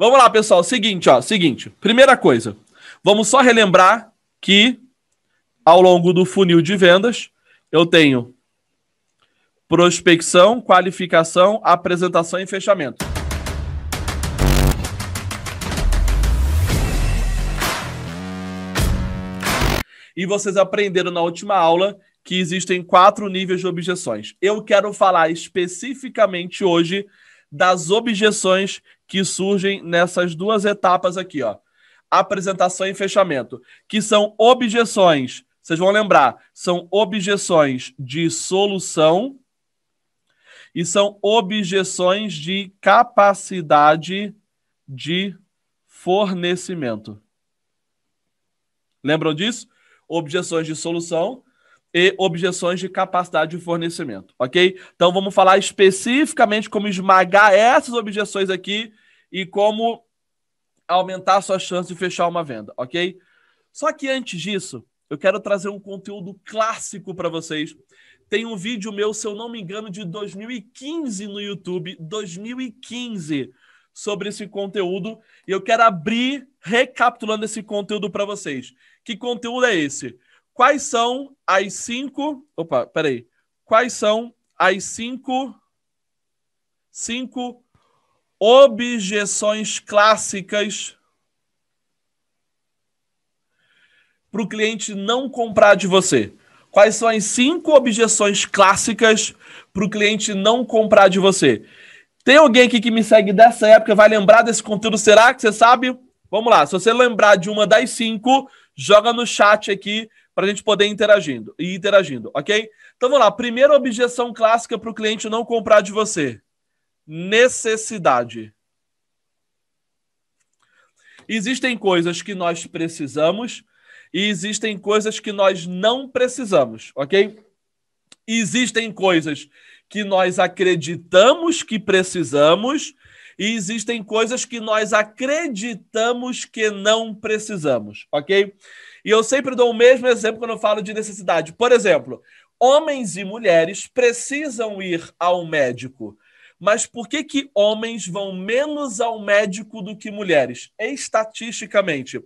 Vamos lá, pessoal. Seguinte, ó. Seguinte. Primeira coisa. Vamos só relembrar que ao longo do funil de vendas eu tenho prospecção, qualificação, apresentação e fechamento. E vocês aprenderam na última aula que existem quatro níveis de objeções. Eu quero falar especificamente hoje das objeções que surgem nessas duas etapas aqui, ó. Apresentação e fechamento, que são objeções. Vocês vão lembrar, são objeções de solução e são objeções de capacidade de fornecimento. Lembram disso? Objeções de solução e objeções de capacidade de fornecimento, ok? Então vamos falar especificamente como esmagar essas objeções aqui e como aumentar sua chance de fechar uma venda, ok? Só que antes disso, eu quero trazer um conteúdo clássico para vocês. Tem um vídeo meu, se eu não me engano, de 2015 no YouTube, 2015, sobre esse conteúdo. E eu quero abrir recapitulando esse conteúdo para vocês. Que conteúdo é esse? Quais são as cinco. Opa, peraí. Quais são as cinco. Cinco objeções clássicas para o cliente não comprar de você? Quais são as cinco objeções clássicas para o cliente não comprar de você? Tem alguém aqui que me segue dessa época, vai lembrar desse conteúdo? Será que você sabe? Vamos lá, se você lembrar de uma das cinco, joga no chat aqui para a gente poder interagindo e interagindo, ok? Então vamos lá. Primeira objeção clássica para o cliente não comprar de você: necessidade. Existem coisas que nós precisamos e existem coisas que nós não precisamos, ok? Existem coisas que nós acreditamos que precisamos e existem coisas que nós acreditamos que não precisamos, ok? E eu sempre dou o mesmo exemplo quando eu falo de necessidade. Por exemplo, homens e mulheres precisam ir ao médico. Mas por que, que homens vão menos ao médico do que mulheres? Estatisticamente.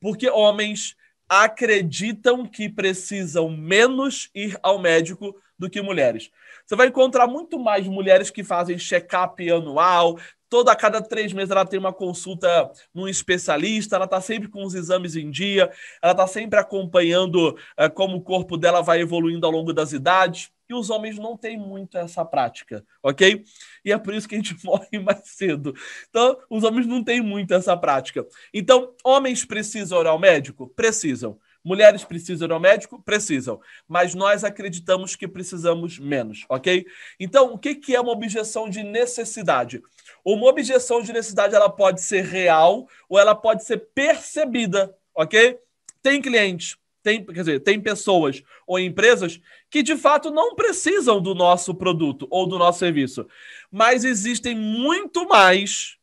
Porque homens acreditam que precisam menos ir ao médico do que mulheres. Você vai encontrar muito mais mulheres que fazem check-up anual, toda a cada três meses ela tem uma consulta num especialista, ela está sempre com os exames em dia, ela está sempre acompanhando uh, como o corpo dela vai evoluindo ao longo das idades. E os homens não têm muito essa prática, ok? E é por isso que a gente morre mais cedo. Então, os homens não têm muito essa prática. Então, homens precisam orar ao médico? Precisam. Mulheres precisam ir ao médico? Precisam. Mas nós acreditamos que precisamos menos, ok? Então, o que é uma objeção de necessidade? Uma objeção de necessidade ela pode ser real ou ela pode ser percebida, ok? Tem clientes, tem, quer dizer, tem pessoas ou empresas que de fato não precisam do nosso produto ou do nosso serviço, mas existem muito mais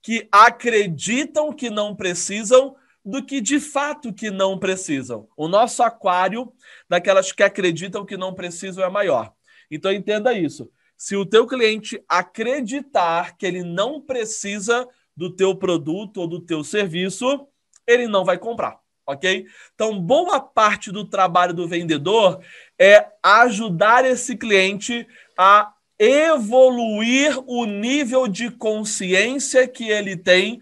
que acreditam que não precisam do que de fato que não precisam. O nosso aquário daquelas que acreditam que não precisam é maior. Então entenda isso. Se o teu cliente acreditar que ele não precisa do teu produto ou do teu serviço, ele não vai comprar, ok? Então boa parte do trabalho do vendedor é ajudar esse cliente a evoluir o nível de consciência que ele tem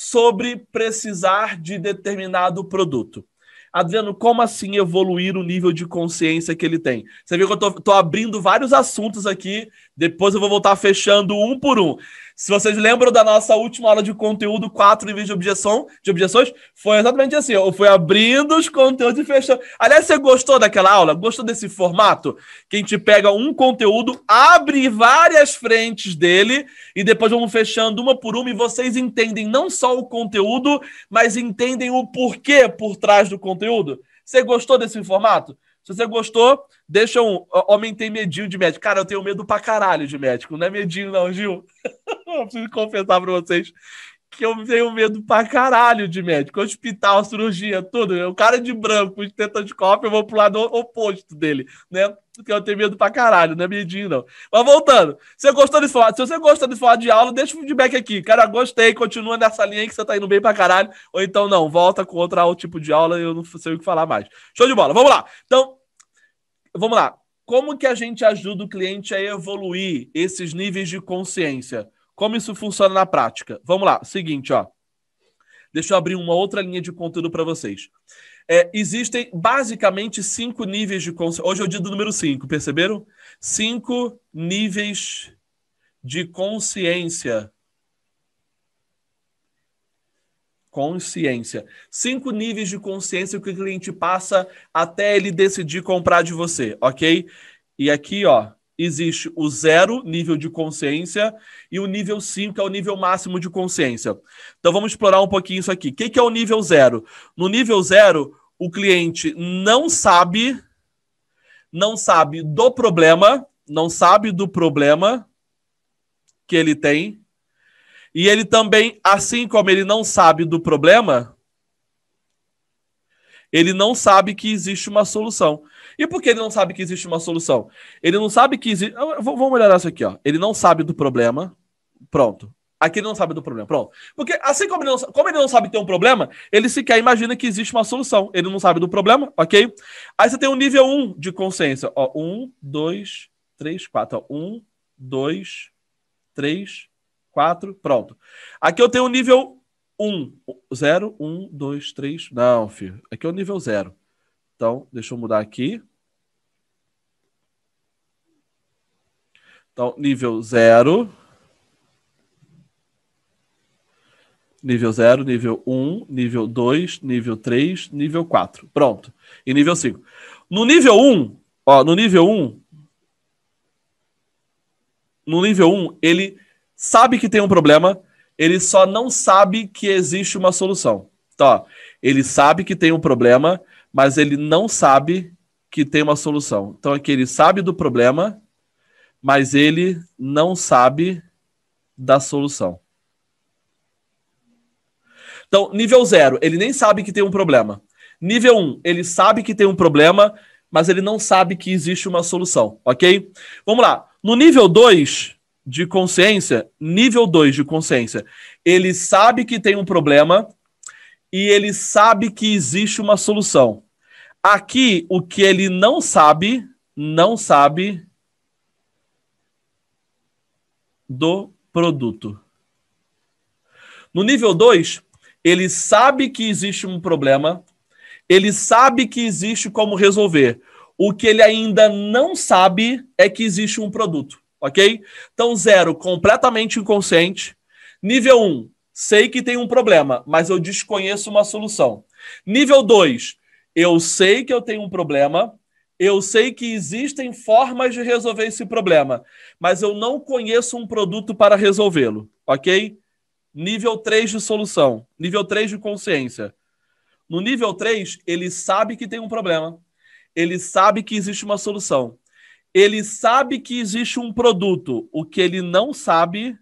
sobre precisar de determinado produto. Adriano, como assim evoluir o nível de consciência que ele tem? Você viu que eu estou abrindo vários assuntos aqui, depois eu vou voltar fechando um por um. Se vocês lembram da nossa última aula de conteúdo 4 em vez de objeção, de objeções, foi exatamente assim. Eu fui abrindo os conteúdos e fechando. Aliás, você gostou daquela aula? Gostou desse formato? Que a gente pega um conteúdo, abre várias frentes dele e depois vamos fechando uma por uma e vocês entendem não só o conteúdo, mas entendem o porquê por trás do conteúdo? Você gostou desse formato? Se você gostou, deixa um. Homem tem medinho de médico. Cara, eu tenho medo pra caralho de médico. Não é medinho, não, Gil. eu preciso confessar pra vocês que eu tenho medo pra caralho de médico. Hospital, cirurgia, tudo. O cara é de branco, de estetoscópio, eu vou pro lado oposto dele, né? Porque eu tenho medo pra caralho, não é medinho, não. Mas voltando, você gostou de falar? Se você gostou de falar de aula, deixa o feedback aqui. Cara, gostei, continua nessa linha aí que você tá indo bem pra caralho. Ou então não, volta com outro tipo de aula, e eu não sei o que falar mais. Show de bola, vamos lá. Então, vamos lá. Como que a gente ajuda o cliente a evoluir esses níveis de consciência? Como isso funciona na prática? Vamos lá, seguinte, ó. Deixa eu abrir uma outra linha de conteúdo para vocês. É, existem basicamente cinco níveis de consciência. Hoje é o dia do número cinco, perceberam? Cinco níveis de consciência. Consciência. Cinco níveis de consciência que o cliente passa até ele decidir comprar de você, ok? E aqui, ó, existe o zero nível de consciência e o nível 5, que é o nível máximo de consciência. Então vamos explorar um pouquinho isso aqui. O que, que é o nível zero? No nível zero, o cliente não sabe, não sabe do problema, não sabe do problema que ele tem. E ele também, assim como ele não sabe do problema, ele não sabe que existe uma solução. E por que ele não sabe que existe uma solução? Ele não sabe que existe. Ah, vamos melhorar isso aqui, ó. Ele não sabe do problema. Pronto. Aqui ele não sabe do problema. Pronto. Porque assim como ele, não, como ele não sabe ter um problema, ele sequer imagina que existe uma solução. Ele não sabe do problema, ok? Aí você tem o um nível 1 de consciência. Ó, 1, 2, 3, 4. Ó, 1, 2, 3, 4. Pronto. Aqui eu tenho o um nível 1. 0, 1, 2, 3. Não, filho. Aqui é o nível 0. Então, deixa eu mudar aqui. Então, nível 0. Nível 0, nível 1, um, nível 2, nível 3, nível 4. Pronto. E nível 5. No nível 1, um, ó, no nível 1, um, no nível 1, um, ele sabe que tem um problema, ele só não sabe que existe uma solução. Então, ó, ele sabe que tem um problema, mas ele não sabe que tem uma solução. Então, aqui ele sabe do problema, mas ele não sabe da solução. Então, nível zero, ele nem sabe que tem um problema. Nível 1, um, ele sabe que tem um problema, mas ele não sabe que existe uma solução, ok? Vamos lá. No nível 2 de consciência, nível 2 de consciência, ele sabe que tem um problema e ele sabe que existe uma solução. Aqui, o que ele não sabe, não sabe do produto. No nível 2, ele sabe que existe um problema, ele sabe que existe como resolver. O que ele ainda não sabe é que existe um produto, ok? Então, zero, completamente inconsciente. Nível 1, um, sei que tem um problema, mas eu desconheço uma solução. Nível 2, eu sei que eu tenho um problema, eu sei que existem formas de resolver esse problema, mas eu não conheço um produto para resolvê-lo, ok? Nível 3 de solução, nível 3 de consciência. No nível 3, ele sabe que tem um problema, ele sabe que existe uma solução, ele sabe que existe um produto. O que ele não sabe,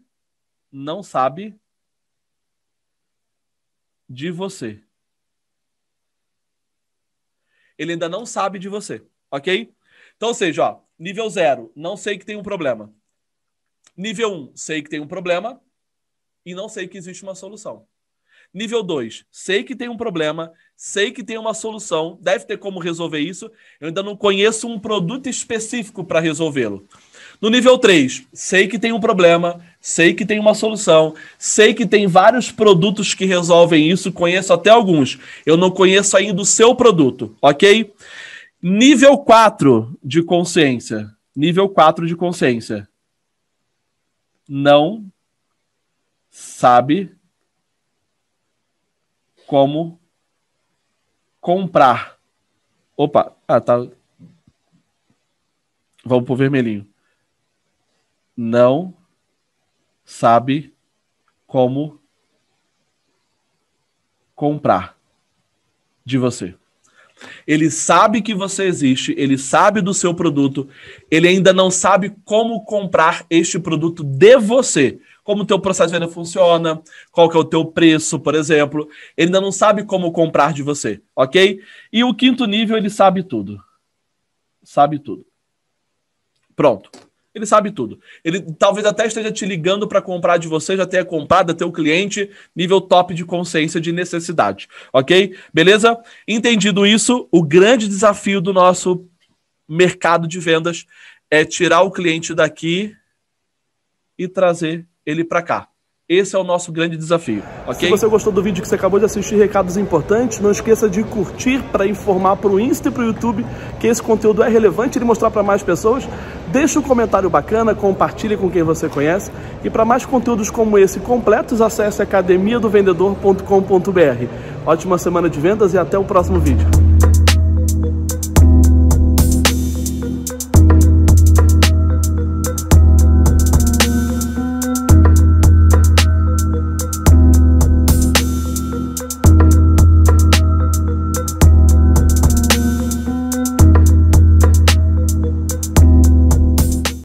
não sabe de você. Ele ainda não sabe de você ok? Então, ou seja, ó, nível 0, não sei que tem um problema. Nível 1, um, sei que tem um problema e não sei que existe uma solução. Nível 2, sei que tem um problema, sei que tem uma solução, deve ter como resolver isso, eu ainda não conheço um produto específico para resolvê-lo. No nível 3, sei que tem um problema, sei que tem uma solução, sei que tem vários produtos que resolvem isso, conheço até alguns. Eu não conheço ainda o seu produto, ok? Nível 4 de consciência. Nível 4 de consciência. Não sabe como comprar. Opa, ah, tá. Vamos pro vermelhinho. Não sabe como comprar de você. Ele sabe que você existe, ele sabe do seu produto, ele ainda não sabe como comprar este produto de você. Como o teu processo de venda funciona, qual que é o teu preço, por exemplo. Ele ainda não sabe como comprar de você, ok? E o quinto nível, ele sabe tudo. Sabe tudo. Pronto. Ele sabe tudo. Ele talvez até esteja te ligando para comprar de você, já tenha comprado, até o cliente, nível top de consciência de necessidade. Ok? Beleza? Entendido isso, o grande desafio do nosso mercado de vendas é tirar o cliente daqui e trazer ele para cá. Esse é o nosso grande desafio, ok? Se você gostou do vídeo que você acabou de assistir, recados importantes, não esqueça de curtir para informar para o Insta e para o YouTube que esse conteúdo é relevante e mostrar para mais pessoas. Deixe um comentário bacana, compartilhe com quem você conhece e para mais conteúdos como esse completos, acesse academiadovendedor.com.br. Ótima semana de vendas e até o próximo vídeo.